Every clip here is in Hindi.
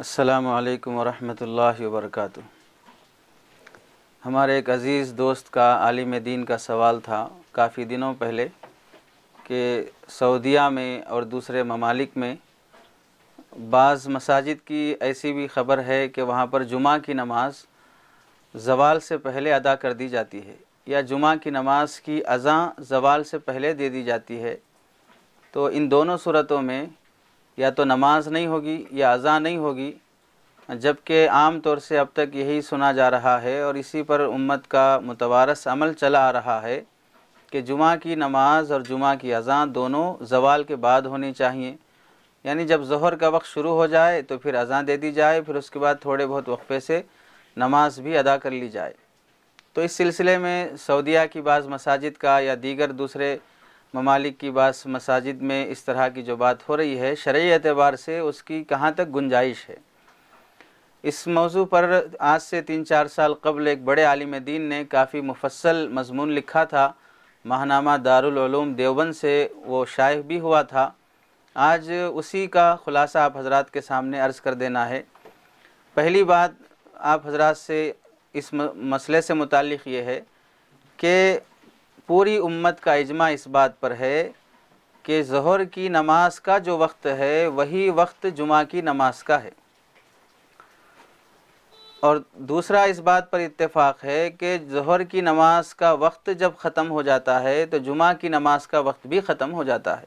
अस्सलाम वालेकुम रहमतुल्लाहि वबरकत हमारे एक अज़ीज़ दोस्त का आलिम दीन का सवाल था काफ़ी दिनों पहले कि सऊदिया में और दूसरे ममालिक में बाज़ मसाजिद की ऐसी भी ख़बर है कि वहाँ पर जुमा की नमाज़ जवाल से पहले अदा कर दी जाती है या जुमा की नमाज की अज़ा जवाल से पहले दे दी जाती है तो इन दोनों सूरतों में या तो नमाज नहीं होगी या अज़ा नहीं होगी जबकि आम तौर से अब तक यही सुना जा रहा है और इसी पर उम्मत का मुतवारस अमल चला आ रहा है कि जुमा की नमाज और जुमा की अज़ान दोनों जवाल के बाद होनी चाहिए यानी जब जहर का वक्त शुरू हो जाए तो फिर अज़ान दे दी जाए फिर उसके बाद थोड़े बहुत वक्फ़े से नमाज भी अदा कर ली जाए तो इस सिलसिले में सऊदिया की बाज़ मसाजिद का या दीगर दूसरे ममालिक की बात मसाजिद में इस तरह की जो बात हो रही है शर्य एतबार से उसकी कहाँ तक गुंजाइश है इस मौजू पर आज से तीन चार साल कबल एक बड़े आलिम दीन ने काफ़ी मुफसल मजमून लिखा था माहनामा दारूम देवबंद से वो शायब भी हुआ था आज उसी का ख़ुलासा आप हजरात के सामने अर्ज़ कर देना है पहली बात आप हजरात से इस मसले से मुतल ये है कि पूरी उम्मत का इजमा इस बात पर है कि जहर की नमाज का जो वक्त है वही वक्त जुमा की नमाज का है और दूसरा इस बात पर इत्तेफाक है कि जहर की नमाज का वक्त जब ख़त्म हो जाता है तो जुमा की नमाज का वक्त भी ख़त्म हो जाता है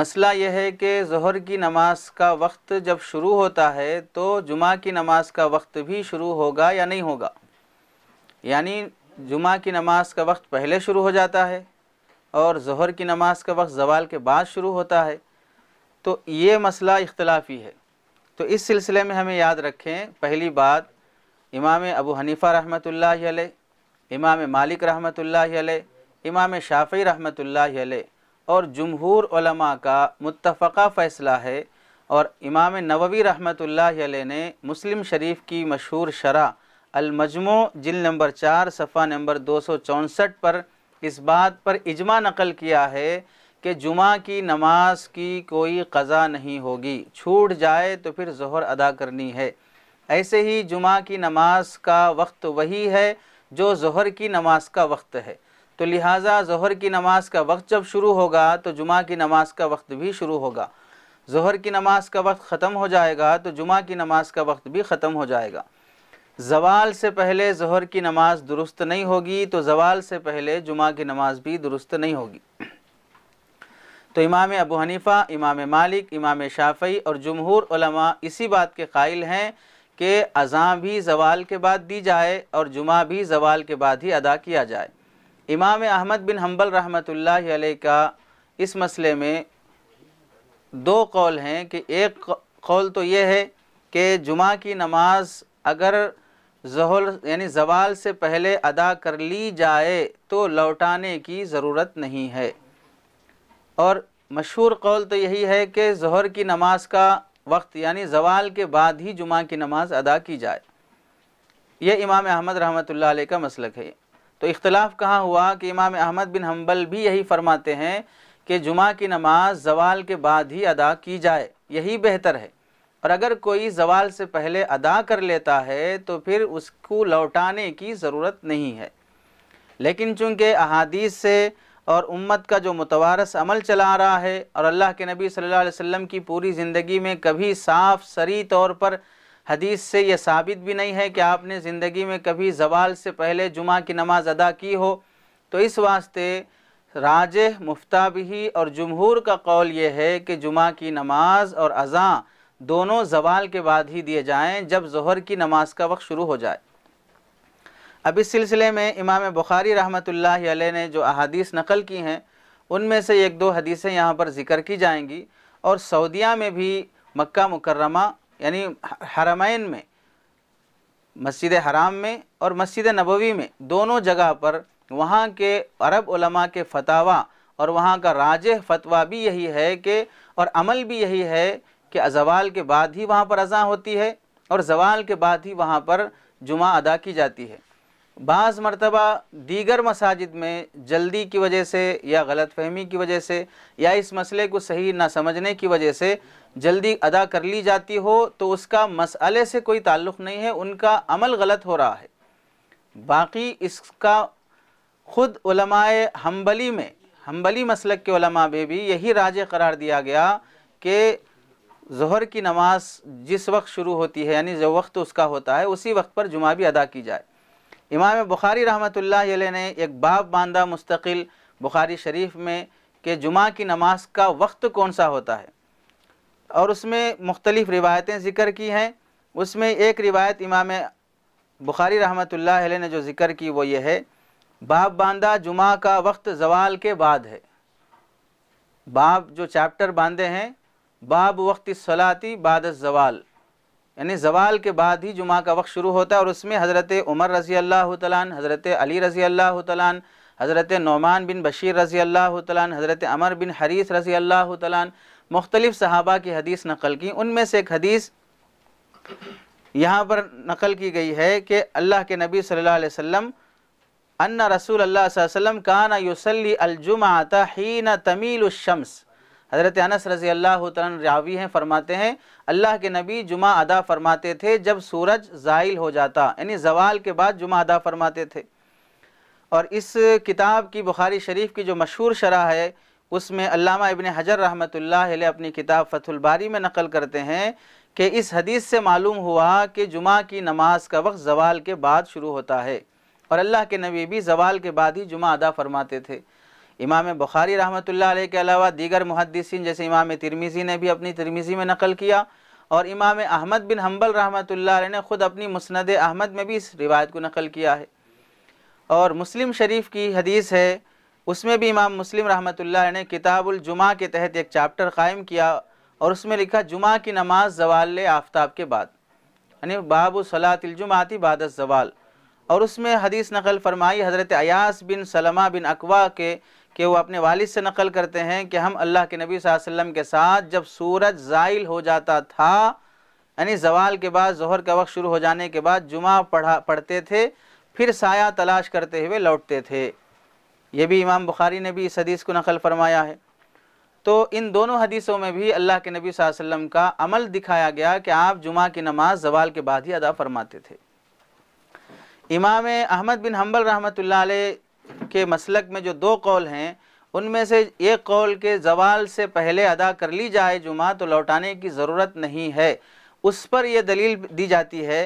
मसला यह है कि जहर की नमाज का वक्त जब शुरू होता है तो जुमा की नमाज का वक्त भी शुरू होगा या नहीं होगा यानी जुमा की नमाज का वक्त पहले शुरू हो जाता है और जहर की नमाज का वक्त जवाल के बाद शुरू होता है तो ये मसला इख्तलाफी है तो इस सिलसिले में हमें याद रखें पहली बात इमाम अबू हनीफ़ा रहमत ला इमाम मालिक रहमत इमाम शाफ़ी रहमत ला और जमहूर का मुतफ़ा फ़ैसला है और इमाम नववी रहमत ने मुस्लिम शरीफ की मशहूर शरा अलमजमो जिल नंबर चार सफ़ा नंबर दो सौ चौंसठ पर इस बात पर इजमा नकल किया है कि जुमा की नमाज की कोई कज़ा नहीं होगी छूट जाए तो फिर जहर अदा करनी है ऐसे ही जुमा की नमाज का वक्त वही है जो जहर की नमाज का वक्त है तो लिहाजा जहर की नमाज का वक्त जब शुरू होगा तो जुमा की नमाज का वक्त भी शुरू होगा जहर की नमाज का वक्त ख़त्म हो जाएगा तो जुमा की नमाज का वक्त भी ख़त्म हो जाएगा जवाल से पहले जहर की नमाज दुरुस्त नहीं होगी तो जवाल से पहले जुमा की नमाज भी दुरुस्त नहीं होगी तो इमाम अबू हनीफ़ा इमाम मालिक इमाम शाफ़ी और जमहूर इसी बात के कायल हैं कि अज़ाँ भी जवाल के बाद दी जाए और जुमा भी जवाल के बाद ही अदा किया जाए इमाम अहमद बिन हम्बल रहमत का इस मसले में दो कौल हैं कि एक कौल तो ये है कि जुमा की नमाज़ अगर जहल यानी जवाल से पहले अदा कर ली जाए तो लौटाने की ज़रूरत नहीं है और मशहूर कौल तो यही है कि जहर की नमाज का वक्त यानी जवाल के बाद ही जुमा की नमाज अदा की जाए यह इमाम अहमद रहमत ला का मसलक है तो इख्तलाफ कहाँ हुआ कि इमाम अहमद बिन हम्बल भी यही फरमाते हैं कि जुमा की नमाज जवाल के बाद ही अदा की जाए यही बेहतर है और अगर कोई जवाल से पहले अदा कर लेता है तो फिर उसको लौटाने की ज़रूरत नहीं है लेकिन चूँकि अहादीस से और उम्मत का जो मुतवारस अमल चला रहा है और अल्लाह के नबी सल्लल्लाहु अलैहि वसल्लम की पूरी ज़िंदगी में कभी साफ सरी तौर पर हदीस से यह साबित भी नहीं है कि आपने ज़िंदगी में कभी जवाल से पहले जुमा की नमाज़ अदा की हो तो इस वास्ते राज मुफ्ता भी और जमहूर का कौल ये है कि जुमा की नमाज और अज़ाँ दोनों जवाल के बाद ही दिए जाएं जब जहर की नमाज का वक्त शुरू हो जाए अब इस सिलसिले में इमाम बुखारी रहमत ने जो अहादीस नकल की हैं उनमें से एक दो हदीसें यहाँ पर ज़िक्र की जाएंगी और सऊदिया में भी मक्का मुकरमा यानी हरमैन में मस्जिद हराम में और मस्जिद नबवी में दोनों जगह पर वहाँ के अरब उलमा के फतावा और वहाँ का राज फतवा भी यही है कि और अमल भी यही है कि अजवाल के बाद ही वहाँ पर अज़ा होती है और जवाल के बाद ही वहाँ पर जुमा अदा की जाती है बाज़ मरतबा दीगर मसाजिद में जल्दी की वजह से या गलत फहमी की वजह से या इस मसले को सही ना समझने की वजह से जल्दी अदा कर ली जाती हो तो उसका मसले से कोई ताल्लुक़ नहीं है उनका अमल गलत हो रहा है बाकी इसका ख़ुद हम्बली में हम्बली मसलक के में भी यही राज करार दिया गया कि जहर की नमाज जिस वक्त शुरू होती है यानी जो वक्त उसका होता है उसी वक्त पर जुमा भी अदा की जाए इमाम बुखारी रहमत ने एक बाब बांधा मुस्तकिल बुखारी शरीफ में कि जुमा की नमाज का वक्त कौन सा होता है और उसमें मुख्तलिफ़ रिवायतें ज़िक्र की हैं उसमें एक रिवायत इमाम बुखारी रहमत ला ने जो ज़िक्र की वो ये है बाब बांधा जुमा का वक्त जवाल के बाद है बाब जो चैप्टर बांधे हैं बाब वक्त सलाती बाद जवाल यानी जवाल के बाद ही जुमा का वक्त शुरू होता है और उसमें हज़रत उमर रज़ी अल्लाह तन हज़रत अली रज़ी अल्लाह तन हज़रत नौमान बिन बशीर रज़ी अल्लाह तन हज़रत अमर बिन हरीस रज़ी अल्लाह तैन मुख्तलिफ़ सहाबा की हदीस नकल की उनमें से एक हदीस यहाँ पर नकल की गई है कि अल्लाह के नबी सल्लल्लाहु अलैहि वसल्लम अन्ना रसूल अल्लाह वसल्लम काना युसल्ली अलजुमाता हीना तमील शम्स हज़रत अनस रज़ी अल्लाह रावी हैं फरमाते हैं अल्लाह के नबी जुमा अदा फरमाते थे जब सूरज ज़ाइल हो जाता यानी जवाल के बाद जुमा अदा फरमाते थे और इस किताब की बुखारी शरीफ की जो मशहूर शरह है उसमें अल्लामा इबन हजर रहमतुल्लाह अलैह अपनी किताब फतुलबारी में नकल करते हैं कि इस हदीस से मालूम हुआ कि जुमा की नमाज का वक्त जवाल के बाद शुरू होता है और अल्लाह के नबी भी जवाल के बाद ही जुमा अदा फरमाते थे इमाम बुखारी रहमत के अलावा दीगर मुहदसिन जैसे इमाम तिरमिज़ी ने भी अपनी तिरमिज़ी में नकल किया और इमाम अहमद बिन हम्बल रहमत ने ख़ुद अपनी मुस्ंद अहमद में भी इस रिवायत को नकल किया है और मुस्लिम शरीफ की हदीस है उसमें भी इमाम मुस्लिम रहमत ने किताबुलजुमा के तहत एक चैप्टर कायम किया और उसमें लिखा जुमा की नमाज जवाल आफ्ताब के बाद यानी बाबू सलातुलजुमाती बादत जवाल और उसमें हदीस नकल फरमाई हज़रत अयास बिन सलमा बिन अकवा के कि वो अपने वालिद से नकल करते हैं कि हम अल्लाह के नबी वसल्लम के साथ जब सूरज ज़ाइल हो जाता था यानी जवाल के बाद जहर का वक्त शुरू हो जाने के बाद जुमा पढ़ा पढ़ते थे फिर साया तलाश करते हुए लौटते थे ये भी इमाम बुखारी ने भी इस हदीस को नकल फरमाया है तो इन दोनों हदीसों में भी अल्लाह के नबी वसल्लम का अमल दिखाया गया कि आप जुमा की नमाज जवाल के बाद ही अदा फरमाते थे इमाम अहमद बिन हम्बल रहमत के मसलक में जो दो कौल हैं उनमें से एक कौल के जवाल से पहले अदा कर ली जाए जुमा तो लौटाने की ज़रूरत नहीं है उस पर यह दलील दी जाती है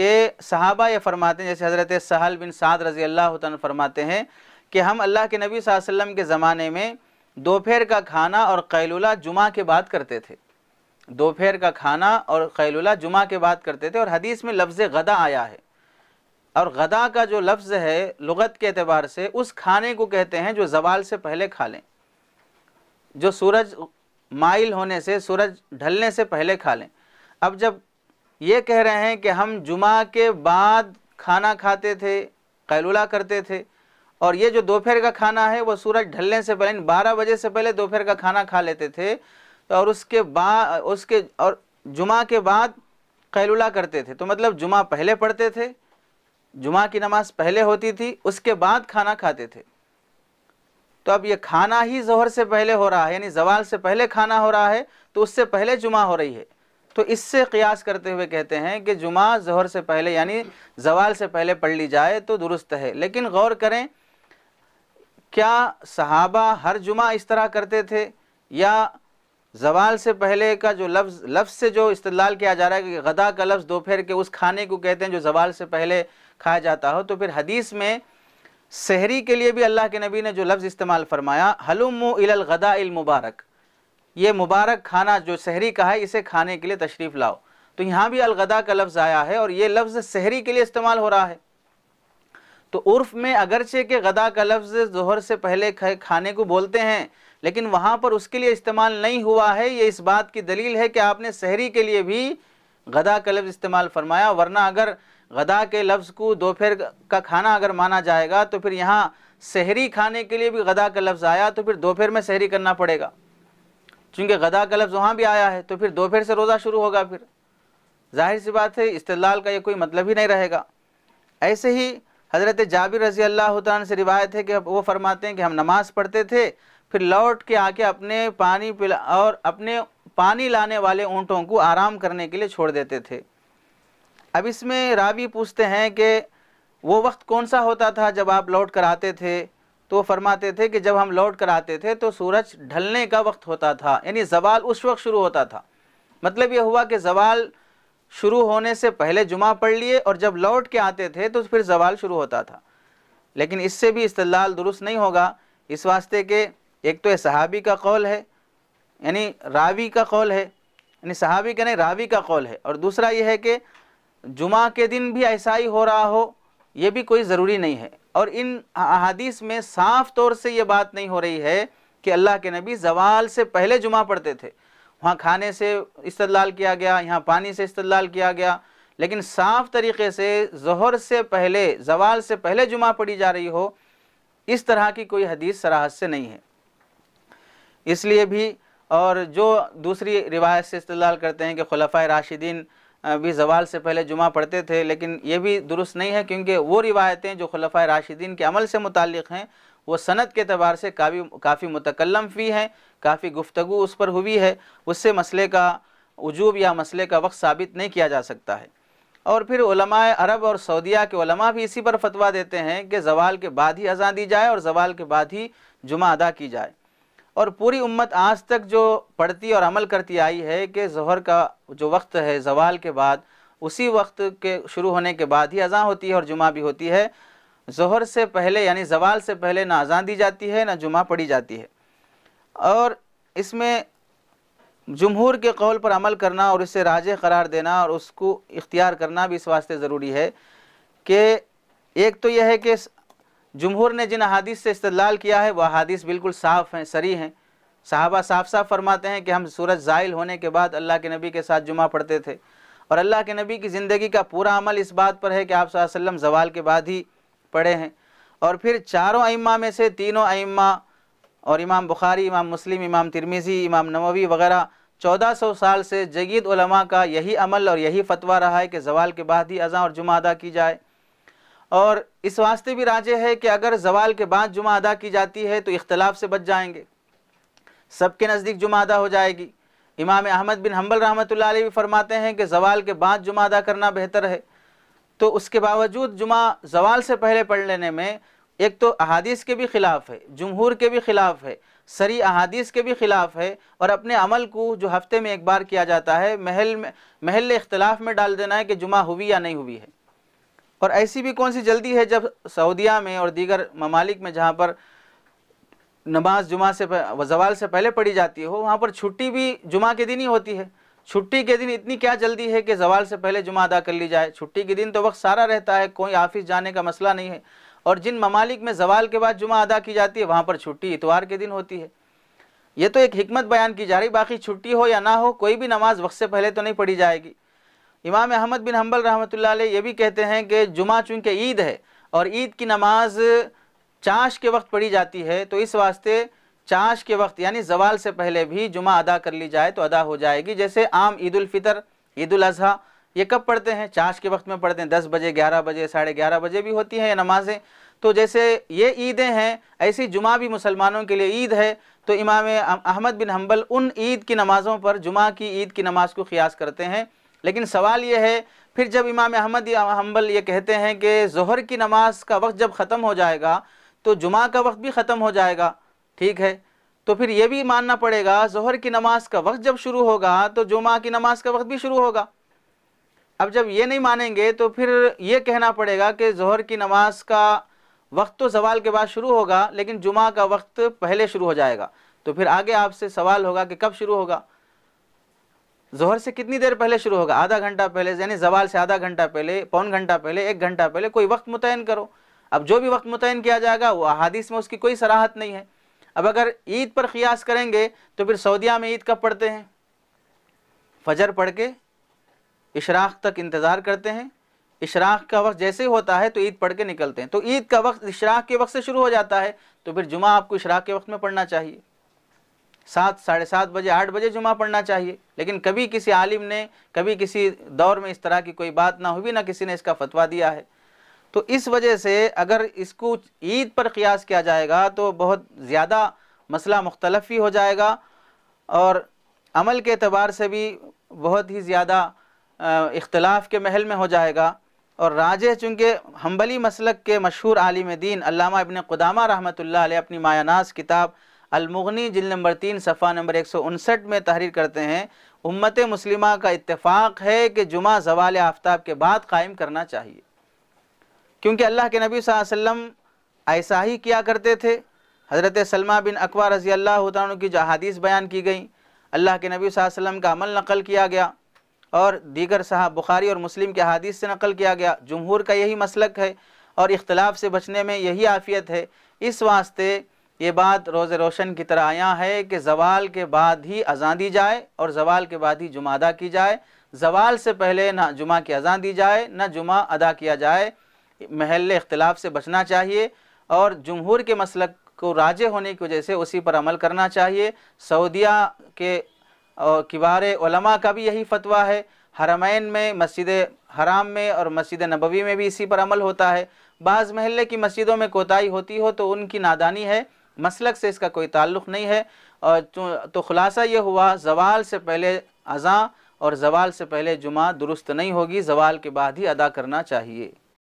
कि सहाबा ये फरमाते हैं जैसे हज़रत सहल बिन साद रज़ी अल्लाह फरमाते हैं कि हम अल्लाह के नबी वसल्लम के ज़माने में दोपहर का खाना और कैलुला जुमा के बाद करते थे दोपहर का खाना और कैलुला जुमा के बाद करते थे और हदीस में लफ्ज़ गदा आया है और गदा का जो लफ्ज़ है लगत के अतबार से उस खाने को कहते हैं जो जवाल से पहले खा लें जो सूरज माइल होने से सूरज ढलने से पहले खा लें अब जब ये कह रहे हैं कि हम जुमा के बाद खाना खाते थे कैलूला करते थे और ये जो दोपहर का खाना है वो सूरज ढलने से पहले बारह बजे से पहले दोपहर का खाना खा लेते थे तो और उसके बाद उसके और जुमा के बाद कैलूला करते थे तो मतलब जुमा पहले पढ़ते थे जुमा की नमाज पहले होती थी उसके बाद खाना खाते थे तो अब ये खाना ही जहर से पहले हो रहा है यानी जवाल से पहले खाना हो रहा है तो उससे पहले जुमा हो रही है तो इससे कयास करते हुए कहते हैं कि जुमा जहर से पहले यानी जवाल से पहले पढ़ ली जाए तो दुरुस्त है लेकिन गौर करें क्या सहाबा हर जुमा इस तरह करते थे या जवाल से पहले का जो लफ्ज़ लफ्ज़ से जो इस्तलाल किया जा रहा है कि गदा का लफ्ज़ दोपहर के उस खाने को कहते हैं जो जवाल से पहले खाया जाता हो तो फिर हदीस में शहरी के लिए भी अल्लाह के नबी ने जो लफ्ज़ इस्तेमाल फरमाया हलुम इलल गदा इल मुबारक ये मुबारक खाना जो शहरी का है इसे खाने के लिए तशरीफ़ लाओ तो यहाँ भी अलगदा का लफ्ज़ आया है और ये लफ्ज़ शहरी के लिए इस्तेमाल हो रहा है तो उर्फ में अगरचे के गदा का लफ्ज़ जहर से पहले खाने को बोलते हैं लेकिन वहाँ पर उसके लिए इस्तेमाल नहीं हुआ है ये इस बात की दलील है कि आपने शहरी के लिए भी गदा का लफ्ज़ इस्तेमाल फरमाया वरना अगर गदा के लफ्ज़ को दोपहर का खाना अगर माना जाएगा तो फिर यहाँ शहरी खाने के लिए भी गदा का लफ्ज़ आया तो फिर दोपहर में शहरी करना पड़ेगा चूँकि गदा का लफ्ज़ वहाँ भी आया है तो फिर दोपहर से रोज़ा शुरू होगा फिर जाहिर सी बात है इस्तलाल का ये कोई मतलब ही नहीं रहेगा ऐसे ही हज़रत जाबिर रजी अल्लाह से रिवायत है कि वो फरमाते हैं कि हम नमाज़ पढ़ते थे फिर लौट के आके अपने पानी पिला और अपने पानी लाने वाले ऊँटों को आराम करने के लिए छोड़ देते थे अब इसमें रावी पूछते हैं कि वो वक्त कौन सा होता था जब आप लौट कर आते थे तो फरमाते थे कि जब हम लौट कर आते थे तो सूरज ढलने का वक्त होता था यानी जवाल उस वक्त शुरू होता था मतलब ये हुआ कि जवाल शुरू होने से पहले जुमा पढ़ लिए और जब लौट के आते थे तो फिर जवाल शुरू होता था लेकिन इससे भी इस्तलाल दुरुस्त नहीं होगा इस वास्ते के एक तो सहाबी का कौल है यानी रावी का कौल है यानी सहाबी का नहीं रावी का कौल है और दूसरा यह है कि जुमा के दिन भी ऐसा ही हो रहा हो ये भी कोई ज़रूरी नहीं है और इन अहादीस में साफ तौर से ये बात नहीं हो रही है कि अल्लाह के नबी जवाल से पहले जुमा पढ़ते थे वहाँ खाने से इस्तलाल किया गया यहाँ पानी से इस्तलाल किया गया लेकिन साफ तरीके से जहर से पहले जवाल से पहले जुमा पढ़ी जा रही हो इस तरह की कोई हदीस सराहत से नहीं है इसलिए भी और जो दूसरी रिवायत से इस्तलाल करते हैं कि खलफा राशिदीन भी जवाल से पहले जुमा पढ़ते थे लेकिन ये भी दुरुस्त नहीं है क्योंकि वो रिवायतें जो खलफा राशिदीन के अमल से मुतक़ हैं वो सनत के तबार से काफ़ी काफ़ी मुतकलम भी हैं काफ़ी गुफ्तु उस पर हुई है उससे मसले का वजूब या मसले का वक्त साबित नहीं किया जा सकता है और फिर अरब और सऊदिया के उलमा भी इसी पर फतवा देते हैं कि जवाल के बाद ही अज़ा दी जाए और जवाल के बाद ही जुमा अदा की जाए और पूरी उम्मत आज तक जो पढ़ती और अमल करती आई है कि जहर का जो वक्त है जवाल के बाद उसी वक्त के शुरू होने के बाद ही अज़ा होती है और जुमा भी होती है जहर से पहले यानी जवाल से पहले ना अज़ा दी जाती है ना जुमा पढ़ी जाती है और इसमें जमहूर के कौल पर अमल करना और इसे राज करार देना और उसको इख्तियार करना भी इस वास्ते ज़रूरी है कि एक तो यह है कि जमहूर ने जिन हादिस से इस्तलाल किया है वह हादिस बिल्कुल साफ़ हैं सरी हैं साहबा साफ साफ फरमाते हैं कि हम सूरज ज़ाइल होने के बाद अल्लाह के नबी के साथ जुमा पढ़ते थे और अल्लाह के नबी की ज़िंदगी का पूरा अमल इस बात पर है कि आप जवाल के बाद ही पढ़े हैं और फिर चारों अइम्मा में से तीनों अइम्मा और इमाम बुखारी इमाम मुस्लिम इमाम तिरमिज़ी इमाम नवी वगैरह चौदह सौ साल से जगीद उलमा का यही अमल और यही फतवा रहा है कि जवाल के बाद ही अज़ा और जुमा अदा की जाए और इस वास्ते भी राजे है कि अगर जवाल के बाद जुमा अदा की जाती है तो इख्तलाफ से बच जाएंगे सबके नज़दीक जुमा अदा हो जाएगी इमाम अहमद बिन हम्बल रहमत भी फरमाते हैं कि जवाल के बाद जुमा अदा करना बेहतर है तो उसके बावजूद जुमा जवाल से पहले पढ़ लेने में एक तो अहादीस के भी ख़िलाफ़ है जमहूर के भी ख़िलाफ़ है सरी अहादीस के भी ख़िलाफ़ है और अपने अमल को जो हफ़्ते में एक बार किया जाता है महल में महल इख्तलाफ में डाल देना है कि जुमा हुई या नहीं हुई है और ऐसी भी कौन सी जल्दी है जब सऊदिया में और दीगर ममालिक में जहाँ पर नमाज जुमा से जवाल से पहले पढ़ी जाती हो वहाँ पर छुट्टी भी जुमा के दिन ही होती है छुट्टी के दिन इतनी क्या जल्दी है कि जवाल से पहले जुमा अदा कर ली जाए छुट्टी के दिन तो वक्त सारा रहता है कोई ऑफिस जाने का मसला नहीं है और जिन ममालिक में जवाल के बाद जुमा अदा की जाती है वहाँ पर छुट्टी इतवार के दिन होती है ये तो एक हमत बयान की जा रही बाकी छुट्टी हो या ना हो कोई भी नमाज वक्त से पहले तो नहीं पढ़ी जाएगी इमाम अहमद बिन हम्बल रहमत ये भी कहते हैं कि जुमा चूँकि ईद है और ईद की नमाज चाश के वक्त पढ़ी जाती है तो इस वास्ते चाश के वक्त यानी जवाल से पहले भी जुमा अदा कर ली जाए तो अदा हो जाएगी जैसे आम ईदालफ़ितर ईदाजी ये कब पढ़ते हैं चाश के वक्त में पढ़ते हैं दस बजे ग्यारह बजे साढ़े ग्यारह बजे भी होती हैं ये नमाज़ें तो जैसे ये ईदें हैं ऐसी जुमा भी मुसलमानों के लिए ईद है तो इमाम अहमद बिन हम्बल उन ईद की नमाज़ों पर जुमा की ईद की नमाज़ को क़ियास करते हैं लेकिन सवाल ये है फिर जब इमाम अहमद हम्बल ये कहते हैं कि जहर की नमाज का वक्त जब ख़त्म हो जाएगा तो जुमा का वक्त भी ख़त्म हो जाएगा ठीक है तो फिर ये भी मानना पड़ेगा जहर की नमाज का वक्त जब शुरू होगा तो जुमा की नमाज का वक्त भी शुरू होगा अब जब ये नहीं मानेंगे तो फिर ये कहना पड़ेगा कि जहर की नमाज का वक्त तो जवाल के बाद शुरू होगा लेकिन जुमा का वक्त पहले शुरू हो जाएगा तो फिर आगे आपसे सवाल होगा कि कब शुरू होगा जोहर से कितनी देर पहले शुरू होगा आधा घंटा पहले यानी जवाल से आधा घंटा पहले पौन घंटा पहले एक घंटा पहले कोई वक्त मुतयन करो अब जो भी वक्त मुतन किया जाएगा वो अहादीस में उसकी कोई सराहत नहीं है अब अगर ईद पर क़ियास करेंगे तो फिर सऊदिया में ईद कब पढ़ते हैं फजर पढ़ के इशराक तक इंतज़ार करते हैं इशराक का वक्त जैसे ही होता है तो ईद पढ़ के निकलते हैं तो ईद का वक्त इशराक के वक्त से शुरू हो जाता है तो फिर जुमा आपको इशराक के वक्त में पढ़ना चाहिए सात साढ़े सात बजे आठ बजे जुमा पढ़ना चाहिए लेकिन कभी किसी आलिम ने कभी किसी दौर में इस तरह की कोई बात ना हुई ना किसी ने इसका फतवा दिया है तो इस वजह से अगर इसको ईद पर क़ियास किया जाएगा तो बहुत ज़्यादा मसला मुख्तलफ ही हो जाएगा और अमल के अतबार से भी बहुत ही ज़्यादा इख्तलाफ के महल में हो जाएगा और राजे चूँकि हम्बली मसलक के मशहूर आलिम दीन अलामा इबन कुदामा रहमत ला अपनी मायानास किताब अलमुगनी जिल नंबर तीन सफ़ा नंबर एक सौ उनसठ में तहरीर करते हैं उम्मत मुस्लिमा का इतफ़ाक़ है कि जुमा जवाल आफ्ताब के बाद कायम करना चाहिए क्योंकि अल्लाह के नबी वसम ऐसा ही किया करते थे हज़रत सलमा बिन अकवा रज़ी अल्लाह तन की जो हदीस बयान की गई अल्लाह के नबी वसम का अमल नकल किया गया और दीगर साहब बुखारी और मुस्लिम के हदीस से नकल किया गया जमहूर का यही मसलक है और इख्तलाफ से बचने में यही आफियत है इस वास्ते ये बात रोज़ रोशन की तरह आया है कि जवाल के बाद ही अजान दी जाए और जवाल के बाद ही अदा की जाए जवाल से पहले ना जुमा की अजान दी जाए ना जुमा अदा किया जाए महल इख्तलाफ से बचना चाहिए और जमहूर के मसल को राजे होने की वजह से उसी पर अमल करना चाहिए सऊदिया के और का भी यही फतवा है हरमैन में मस्जिद हराम में और मस्जिद नबवी में भी इसी पर अमल होता है बाज़ महल की मस्जिदों में कोताही होती हो तो उनकी नादानी है मसलक से इसका कोई ताल्लुक़ नहीं है और तो, तो ख़ुलासा ये हुआ जवाल से पहले अज़ा और जवाल से पहले जुमा दुरुस्त नहीं होगी जवाल के बाद ही अदा करना चाहिए